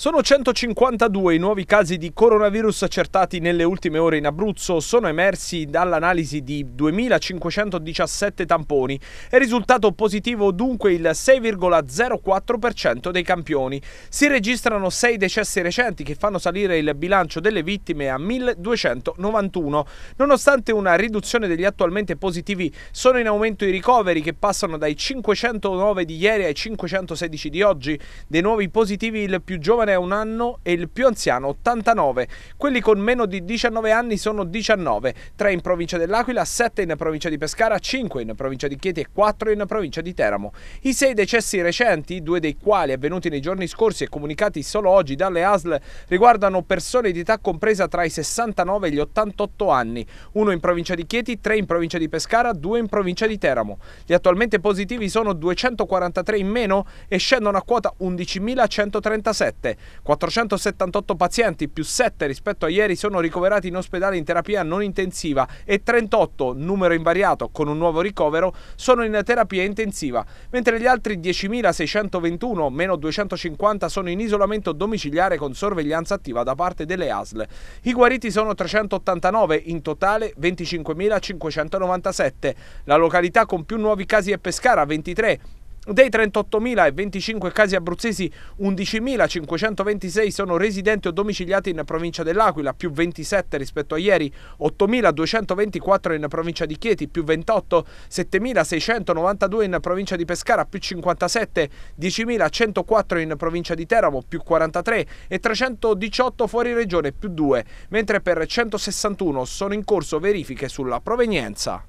Sono 152 i nuovi casi di coronavirus accertati nelle ultime ore in Abruzzo, sono emersi dall'analisi di 2517 tamponi. È risultato positivo dunque il 6,04% dei campioni. Si registrano 6 decessi recenti che fanno salire il bilancio delle vittime a 1291. Nonostante una riduzione degli attualmente positivi, sono in aumento i ricoveri che passano dai 509 di ieri ai 516 di oggi. Dei nuovi positivi il più giovane giovane ha un anno e il più anziano 89. Quelli con meno di 19 anni sono 19, 3 in provincia dell'Aquila, 7 in provincia di Pescara, 5 in provincia di Chieti e 4 in provincia di Teramo. I 6 decessi recenti, due dei quali avvenuti nei giorni scorsi e comunicati solo oggi dalle ASL, riguardano persone di età compresa tra i 69 e gli 88 anni, uno in provincia di Chieti, 3 in provincia di Pescara, 2 in provincia di Teramo. Gli attualmente positivi sono 243 in meno e scendono a quota 11.137. 478 pazienti più 7 rispetto a ieri sono ricoverati in ospedale in terapia non intensiva e 38, numero invariato con un nuovo ricovero, sono in terapia intensiva, mentre gli altri 10.621, meno 250, sono in isolamento domiciliare con sorveglianza attiva da parte delle ASL. I guariti sono 389, in totale 25.597. La località con più nuovi casi è Pescara, 23, dei 38.025 casi abruzzesi, 11.526 sono residenti o domiciliati in provincia dell'Aquila, più 27 rispetto a ieri, 8.224 in provincia di Chieti, più 28, 7.692 in provincia di Pescara, più 57, 10.104 in provincia di Teramo, più 43 e 318 fuori regione, più 2, mentre per 161 sono in corso verifiche sulla provenienza.